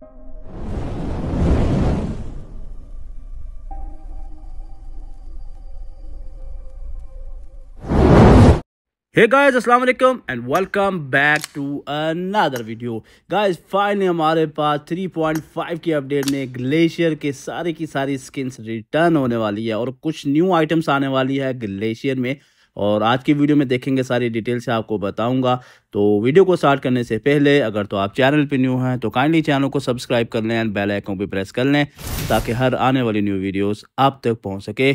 हे guys अस्सलाम वालेकुम and welcome back to another video guys finally हमारे पास 3.5 की अपडेट में ग्लेशियर के सारे की सारी स्किन्स रिटर्न होने वाली है और कुछ न्यू आइटम्स आने वाली है ग्लेशियर में और आज की वीडियो में देखेंगे सारी डिटेल से आपको बताऊंगा तो वीडियो को स्टार्ट करने से पहले अगर तो आप चैनल पर न्यू हैं तो काइंडली चैनल को सब्सक्राइब कर लें एंड बेलाइकों भी प्रेस कर लें ताकि हर आने वाली न्यू वीडियोज़ आप तक पहुँच सके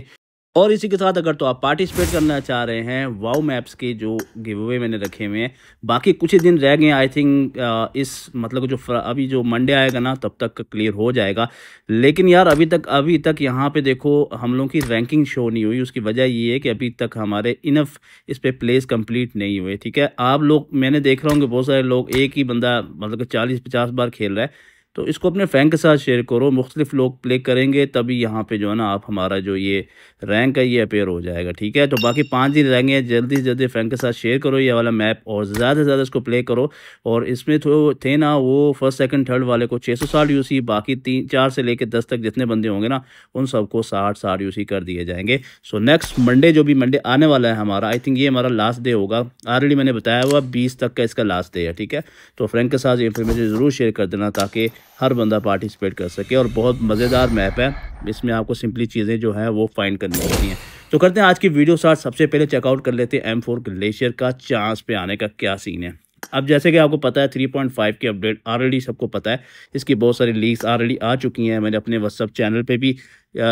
और इसी के साथ अगर तो आप पार्टिसिपेट करना चाह रहे हैं वाओ मैप्स के जो गिव अवे मैंने रखे हुए हैं बाकी कुछ ही दिन रह गए आई थिंक uh, इस मतलब जो अभी जो मंडे आएगा ना तब तक क्लियर हो जाएगा लेकिन यार अभी तक अभी तक यहाँ पे देखो हम लोगों की रैंकिंग शो नहीं हुई उसकी वजह ये है कि अभी तक हमारे इनफ इस पर प्लेस कम्प्लीट नहीं हुए ठीक है आप लोग मैंने देख रहा हूँ कि बहुत सारे लोग एक ही बंदा मतलब कि चालीस पचास बार खेल रहा है तो इसको अपने फ़ैन के साथ शेयर करो मुख्तलिफ लोग प्ले करेंगे तभी यहाँ पे जो है ना आप हमारा जो ये रैंक है ये अपेयर हो जाएगा ठीक है तो बाकी पाँच दिन रैंक हैं जल्दी से जल्दी फ़ैन के साथ शेयर करो ये वाला मैप और ज़्यादा से ज़्यादा इसको प्ले करो और इसमें तो थे ना वो फर्स्ट सेकंड थर्ड वाले को छः सौ साठ यू सी बाकी तीन चार से लेकर दस तक जितने बंदे होंगे ना उन सबको साठ साठ यू सी कर दिए जाएंगे सो नेक्स्ट मंडे जो भी मंडे आने वाला है हमारा आई थिंक ये हमारा लास्ट डे होगा ऑलरेडी मैंने बताया हुआ बीस तक का इसका लास्ट डे है ठीक है तो फ्रेंड के साथ ये इन्फॉर्मेशन ज़रूर शेयर कर देना ताकि हर बंदा पार्टिसिपेट कर सके और बहुत मज़ेदार मैप है इसमें आपको सिंपली चीज़ें जो हैं वो फाइंड करनी होती हैं तो करते हैं आज की वीडियो साथ सबसे पहले चेकआउट कर लेते हैं एम फोर ग्लेशियर का चांस पे आने का क्या सीन है अब जैसे कि आपको पता है 3.5 की अपडेट ऑलरेडी सबको पता है इसकी बहुत सारी लीक्स ऑलरेडी आ चुकी हैं मैंने अपने व्हाट्सअप चैनल पे भी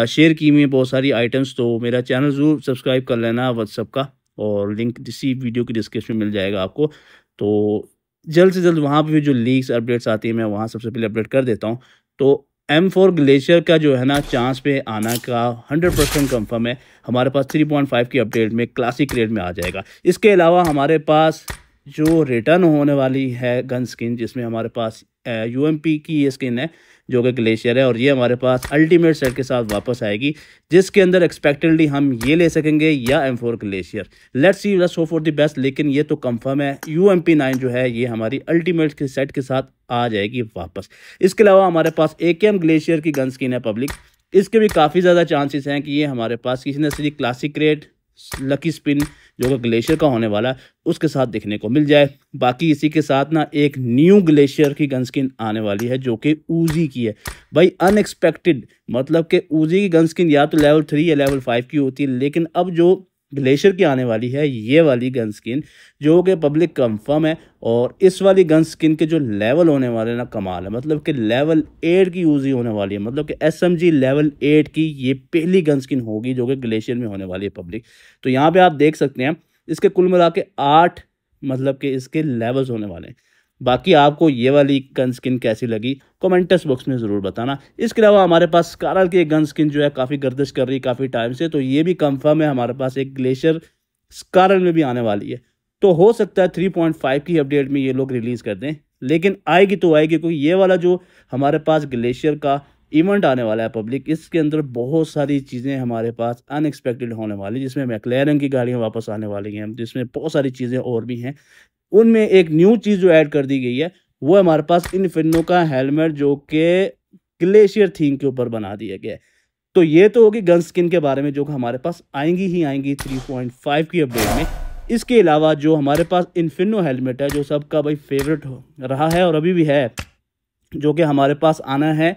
शेयर की हुई बहुत सारी आइटम्स तो मेरा चैनल ज़रूर सब्सक्राइब कर लेना व्हाट्सअप का और लिंक इसी वीडियो की डिस्क्रिप्शन में मिल जाएगा आपको तो जल्द से जल्द वहाँ पर भी जो लीक्स अपडेट्स आती है मैं वहाँ सबसे पहले अपडेट कर देता हूँ तो एम फोर ग्लेशियर का जो है ना चांस पे आना का 100 परसेंट कन्फर्म है हमारे पास 3.5 की अपडेट में क्लासिक रेट में आ जाएगा इसके अलावा हमारे पास जो रिटर्न होने वाली है गन स्किन जिसमें हमारे पास यू की ये स्किन है जो कि ग्लेशियर है और ये हमारे पास अल्टीमेट सेट के साथ वापस आएगी जिसके अंदर एक्सपेक्टेडली हम ये ले सकेंगे या M four glacier let's see let's so for the best लेकिन ये तो कंफर्म है यू एम पी नाइन जो है ये हमारी अल्टीमेट के सेट के साथ आ जाएगी वापस इसके अलावा हमारे पास ए के एम ग्लेशियर की गन स्किन है पब्लिक इसके भी काफ़ी ज़्यादा चांसेस हैं कि ये हमारे पास किसी ने सीधी क्लासिक रेट लकी स्पिन जो कि ग्लेशियर का होने वाला है उसके साथ देखने को मिल जाए बाकी इसी के साथ ना एक न्यू ग्लेशियर की गन स्किन आने वाली है जो कि ऊजी की है भाई अनएक्सपेक्टेड मतलब कि ऊजी की गन स्किन या तो लेवल थ्री या लेवल फाइव की होती है लेकिन अब जो ग्लेशियर की आने वाली है ये वाली गन स्किन जो कि पब्लिक कंफर्म है और इस वाली गन स्किन के जो लेवल होने वाले ना कमाल है मतलब कि लेवल एट की यूज़ ही होने वाली है मतलब कि S M G level eight की ये पहली गन स्किन होगी जो कि ग्लेशियर में होने वाली है पब्लिक तो यहाँ पर आप देख सकते हैं इसके कुल मिला के आठ मतलब कि इसके लेवल्स होने वाले हैं बाकी आपको ये वाली गन स्किन कैसी लगी कमेंटस बॉक्स में ज़रूर बताना इसके अलावा हमारे पास कारल की एक गन स्किन जो है काफ़ी गर्दिश कर रही है काफ़ी टाइम से तो ये भी कंफर्म है हमारे पास एक ग्लेशियर कारल में भी आने वाली है तो हो सकता है फाइव की अपडेट में ये लोग रिलीज़ कर दें लेकिन आएगी तो आएगी क्योंकि ये वाला जो हमारे पास ग्लेशियर का इवेंट आने वाला है पब्लिक इसके अंदर बहुत सारी चीज़ें हमारे पास अनएक्सपेक्टेड होने वाली जिसमें मैकलेरन की गाड़ियाँ वापस आने वाली हैं जिसमें बहुत सारी चीज़ें और भी हैं उनमें एक न्यू चीज़ जो ऐड कर दी गई है वो हमारे पास इन फिनों का हेलमेट जो कि ग्लेशियर थीम के ऊपर बना दिया गया है तो ये तो होगी गन स्किन के बारे में जो कि हमारे पास आएंगी ही आएंगी 3.5 की अपडेट में इसके अलावा जो हमारे पास इन्फिनो हेलमेट है जो सबका भाई फेवरेट हो रहा है और अभी भी है जो कि हमारे पास आना है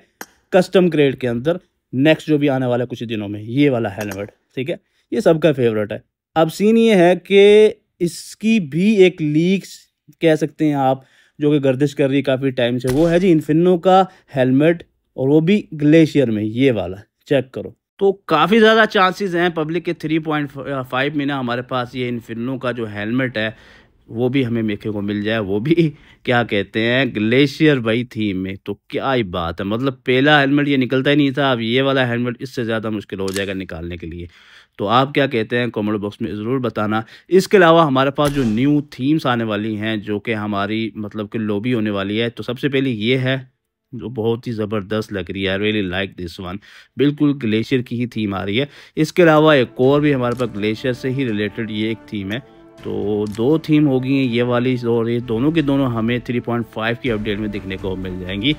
कस्टम ग्रेड के अंदर नेक्स्ट जो भी आने वाला कुछ दिनों में ये वाला हेलमेट ठीक है ये सबका फेवरेट है अब सीन ये है कि इसकी भी एक लीक कह सकते हैं आप जो कि गर्दिश कर रही है काफ़ी टाइम से वो है जी इन्फिनो का हेलमेट और वो भी ग्लेशियर में ये वाला चेक करो तो काफ़ी ज़्यादा चांसेस हैं पब्लिक के 3.5 में ना हमारे पास ये इन्फिनो का जो हेलमेट है वो भी हमें देखने को मिल जाए वो भी क्या कहते हैं ग्लेशियर भाई थीम में तो क्या ही बात है मतलब पहला हेलमेट ये निकलता ही नहीं था अब ये वाला हेलमेट इससे ज़्यादा मुश्किल हो जाएगा निकालने के लिए तो आप क्या कहते हैं कॉमेंट बॉक्स में ज़रूर बताना इसके अलावा हमारे पास जो न्यू थीम्स आने वाली हैं जो कि हमारी मतलब कि लोबी होने वाली है तो सबसे पहले ये है जो बहुत ही ज़बरदस्त लग रही है रियली लाइक दिस वन बिल्कुल ग्लेशियर की ही थीम आ रही है इसके अलावा एक और भी हमारे पास ग्लेशियर से ही रिलेटेड ये एक थीम है तो दो थीम होगी ये वाली और ये दोनों के दोनों हमें 3.5 की अपडेट में दिखने को मिल जाएंगी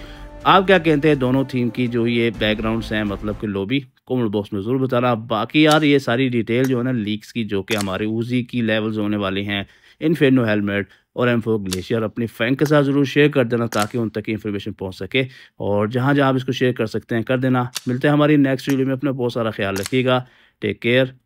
आप क्या कहते हैं दोनों थीम की जो ये बैकग्राउंड्स हैं मतलब कि लोबी कमेंट बॉक्स में ज़रूर बताना बाकी यार ये सारी डिटेल जो है ना लीक्स की जो कि हमारे ऊजी की लेवल्स होने वाले हैं इनफेनो हेलमेट और एम फोर ग्लेशियर अपने फ्रेंड के साथ ज़रूर शेयर कर देना ताकि उन तक इन्फॉर्मेशन पहुँच सके और जहाँ जहाँ आप इसको शेयर कर सकते हैं कर देना मिलते हैं हमारी नेक्स्ट वीडियो में अपना बहुत सारा ख्याल रखिएगा टेक केयर